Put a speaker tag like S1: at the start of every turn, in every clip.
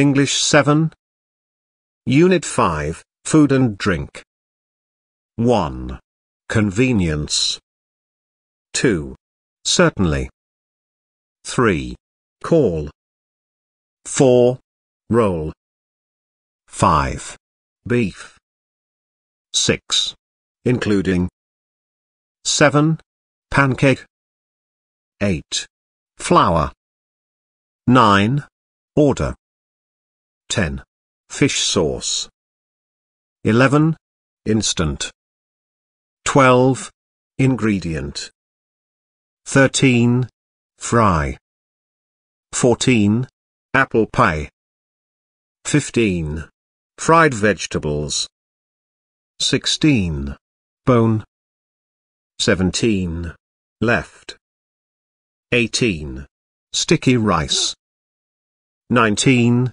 S1: English 7. Unit 5, Food and Drink. 1. Convenience. 2. Certainly. 3. Call. 4. Roll. 5. Beef. 6. Including. 7. Pancake. 8. Flour. 9. Order. 10. Fish sauce. 11. Instant. 12. Ingredient. 13. Fry. 14. Apple pie. 15. Fried vegetables. 16. Bone. 17. Left. 18. Sticky rice. 19.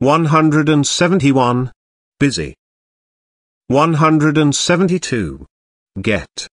S1: 171. Busy. 172. Get.